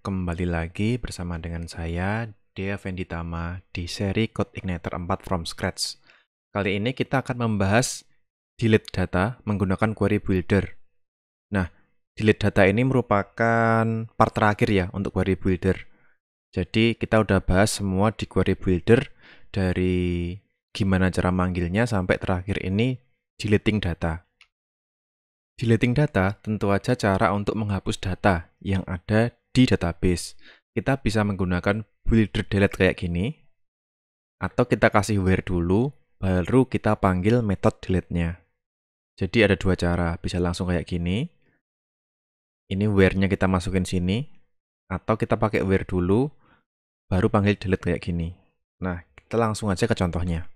Kembali lagi bersama dengan saya, Dea Venditama, di seri Code Igniter 4 from Scratch. Kali ini kita akan membahas delete data menggunakan query builder. Nah, delete data ini merupakan part terakhir ya untuk query builder. Jadi kita udah bahas semua di query builder dari gimana cara manggilnya sampai terakhir ini deleting data. Deleting data tentu aja cara untuk menghapus data yang ada di database. Kita bisa menggunakan builder delete kayak gini, atau kita kasih where dulu, baru kita panggil method delete-nya. Jadi ada dua cara, bisa langsung kayak gini, ini where-nya kita masukin sini, atau kita pakai where dulu, baru panggil delete kayak gini. Nah, kita langsung aja ke contohnya.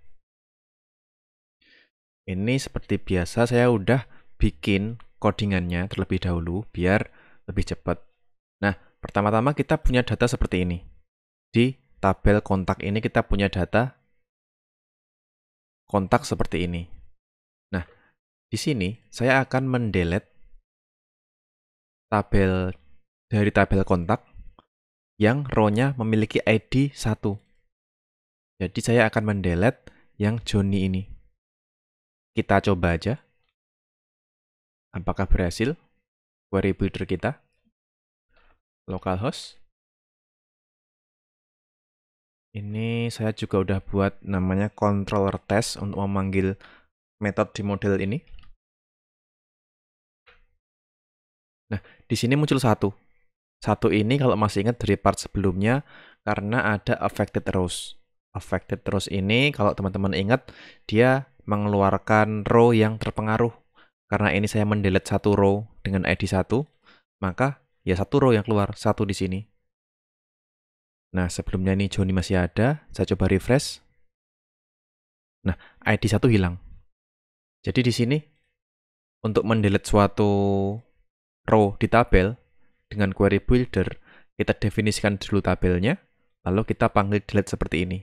Ini seperti biasa saya udah bikin codingannya terlebih dahulu biar lebih cepat. Nah, pertama-tama kita punya data seperti ini. Di tabel kontak ini kita punya data kontak seperti ini. Nah, di sini saya akan mendelete tabel dari tabel kontak yang row memiliki ID 1. Jadi saya akan mendelete yang Joni ini. Kita coba aja. Apakah berhasil query builder kita? localhost. Ini saya juga udah buat namanya controller test untuk memanggil metode di model ini. Nah, di sini muncul satu. Satu ini kalau masih ingat dari part sebelumnya karena ada affected rows. Affected rows ini kalau teman-teman ingat dia mengeluarkan row yang terpengaruh. Karena ini saya mendelete satu row dengan ID satu, maka ya satu row yang keluar, satu di sini. Nah, sebelumnya ini Joni masih ada, saya coba refresh. Nah, ID satu hilang. Jadi di sini untuk mendelete suatu row di tabel dengan query builder, kita definisikan dulu tabelnya, lalu kita panggil delete seperti ini.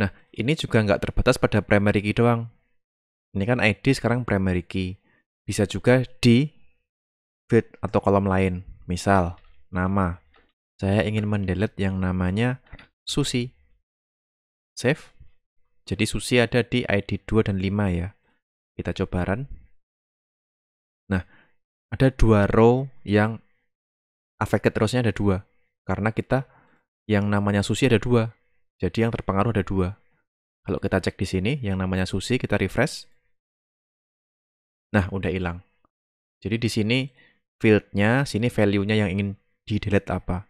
Nah, ini juga nggak terbatas pada primary key doang. Ini kan ID sekarang primary key. Bisa juga di field atau kolom lain. Misal, nama. Saya ingin mendelete yang namanya Susi. Save. Jadi Susi ada di ID 2 dan 5 ya. Kita coba run. Nah, ada dua row yang affected rows-nya ada dua. Karena kita yang namanya Susi ada dua. Jadi yang terpengaruh ada dua. Kalau kita cek di sini, yang namanya Susi, kita refresh. Nah, udah hilang. Jadi di sini fieldnya, sini value-nya yang ingin di delete apa.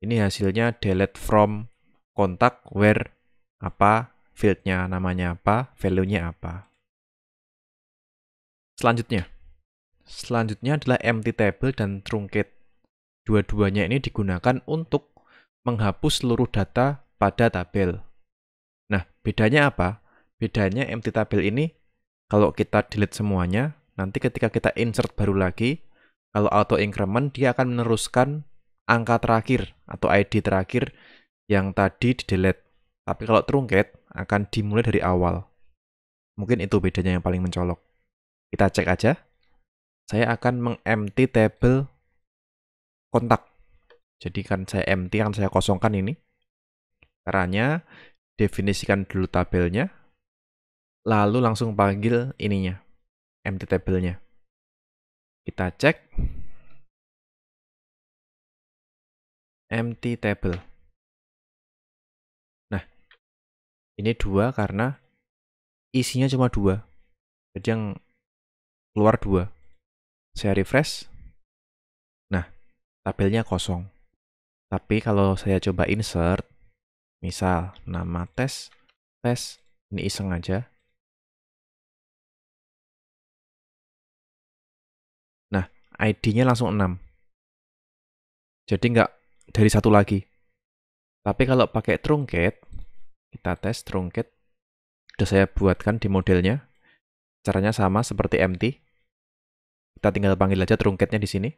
Ini hasilnya delete from kontak where apa fieldnya namanya apa, value-nya apa. Selanjutnya, selanjutnya adalah empty table dan truncate. Dua-duanya ini digunakan untuk menghapus seluruh data pada tabel. Nah, bedanya apa? Bedanya empty table ini, kalau kita delete semuanya, nanti ketika kita insert baru lagi, kalau auto increment dia akan meneruskan angka terakhir atau ID terakhir yang tadi di delete. Tapi kalau truncate, akan dimulai dari awal. Mungkin itu bedanya yang paling mencolok. Kita cek aja. Saya akan mengempty table kontak. Jadi kan saya empty akan saya kosongkan ini. Caranya definisikan dulu tabelnya, lalu langsung panggil ininya, empty table-nya. Kita cek empty table. Nah, ini dua karena isinya cuma dua. Jadi yang keluar dua. Saya refresh. Nah, tabelnya kosong. Tapi kalau saya coba insert, misal nama tes, tes, ini iseng aja. ID-nya langsung 6. Jadi nggak dari satu lagi. Tapi kalau pakai truncate, kita tes truncate. Sudah saya buatkan di modelnya. Caranya sama seperti MT. Kita tinggal panggil aja truncate-nya di sini.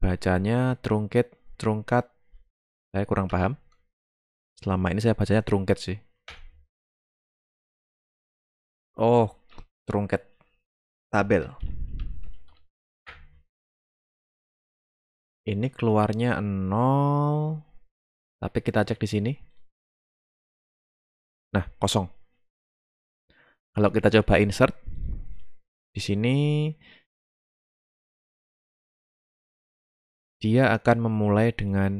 Bacanya truncate, trungkat. Saya kurang paham. Selama ini saya bacanya truncate sih. Oh, Trunket tabel. Ini keluarnya 0. Tapi kita cek di sini. Nah, kosong. Kalau kita coba insert di sini dia akan memulai dengan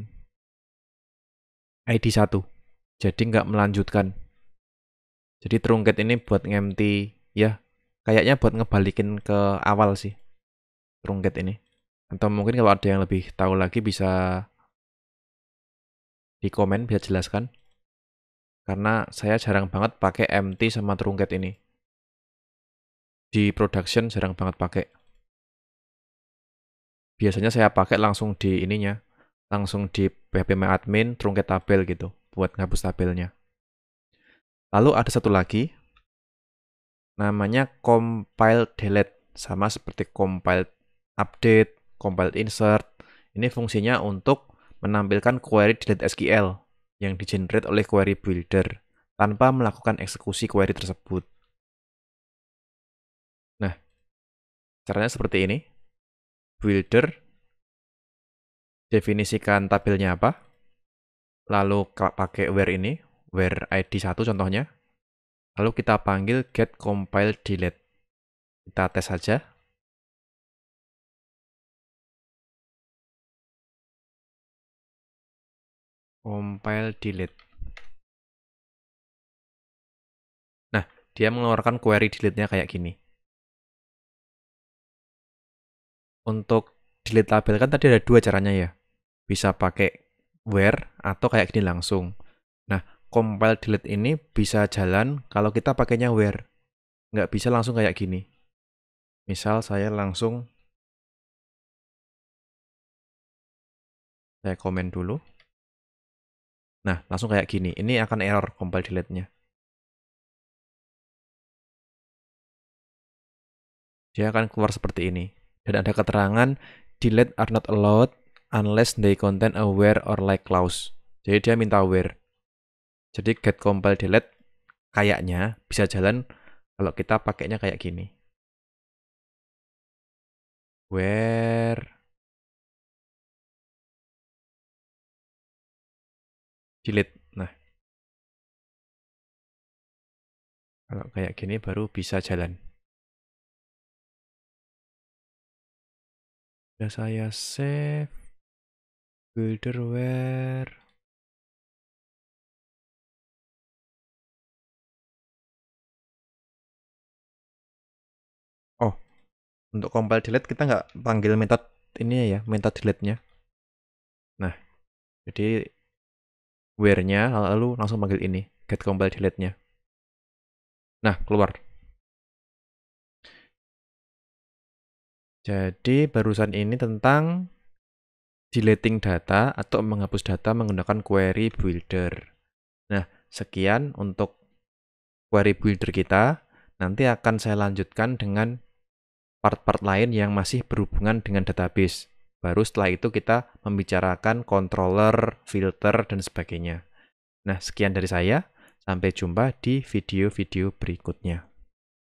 ID 1. Jadi nggak melanjutkan. Jadi trunket ini buat ngempty ya kayaknya buat ngebalikin ke awal sih trungket ini atau mungkin kalau ada yang lebih tahu lagi bisa di komen bisa jelaskan karena saya jarang banget pakai MT sama trungket ini di production jarang banget pakai biasanya saya pakai langsung di ininya langsung di PHP admin trungket tabel gitu buat ngapus tabelnya lalu ada satu lagi namanya compile delete sama seperti compile update, compile insert. Ini fungsinya untuk menampilkan query delete SQL yang di generate oleh query builder tanpa melakukan eksekusi query tersebut. Nah, caranya seperti ini. Builder definisikan tabelnya apa, lalu pakai where ini, where ID 1 contohnya, Lalu kita panggil get compile delete. Kita tes saja. Compile delete. Nah, dia mengeluarkan query delete-nya kayak gini. Untuk delete label kan tadi ada dua caranya ya. Bisa pakai where atau kayak gini langsung compile delete ini bisa jalan kalau kita pakainya where. Nggak bisa langsung kayak gini. Misal saya langsung saya komen dulu. Nah, langsung kayak gini. Ini akan error compile delete-nya. Dia akan keluar seperti ini. Dan ada keterangan delete are not allowed unless they contain aware or like clause. Jadi dia minta where. Jadi get compile delete kayaknya bisa jalan kalau kita pakainya kayak gini. Where delete. Nah. Kalau kayak gini baru bisa jalan. Sudah saya save builder where untuk compile delete kita nggak panggil method ini ya method delete-nya nah jadi where-nya lalu langsung panggil ini get compile delete-nya nah keluar jadi barusan ini tentang deleting data atau menghapus data menggunakan query builder. Nah, sekian untuk query builder kita. Nanti akan saya lanjutkan dengan part-part lain yang masih berhubungan dengan database. Baru setelah itu kita membicarakan controller, filter, dan sebagainya. Nah, sekian dari saya. Sampai jumpa di video-video berikutnya.